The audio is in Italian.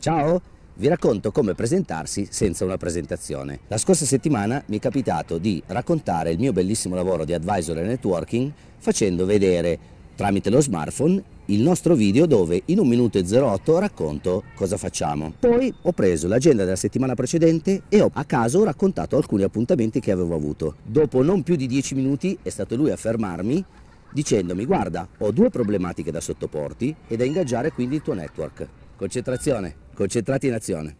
Ciao! Vi racconto come presentarsi senza una presentazione. La scorsa settimana mi è capitato di raccontare il mio bellissimo lavoro di advisor e networking facendo vedere tramite lo smartphone il nostro video dove in 1 minuto e 08 racconto cosa facciamo. Poi ho preso l'agenda della settimana precedente e ho a caso raccontato alcuni appuntamenti che avevo avuto. Dopo non più di 10 minuti è stato lui a fermarmi dicendomi guarda ho due problematiche da sottoporti e da ingaggiare quindi il tuo network. Concentrazione! concentrati ecco, in azione.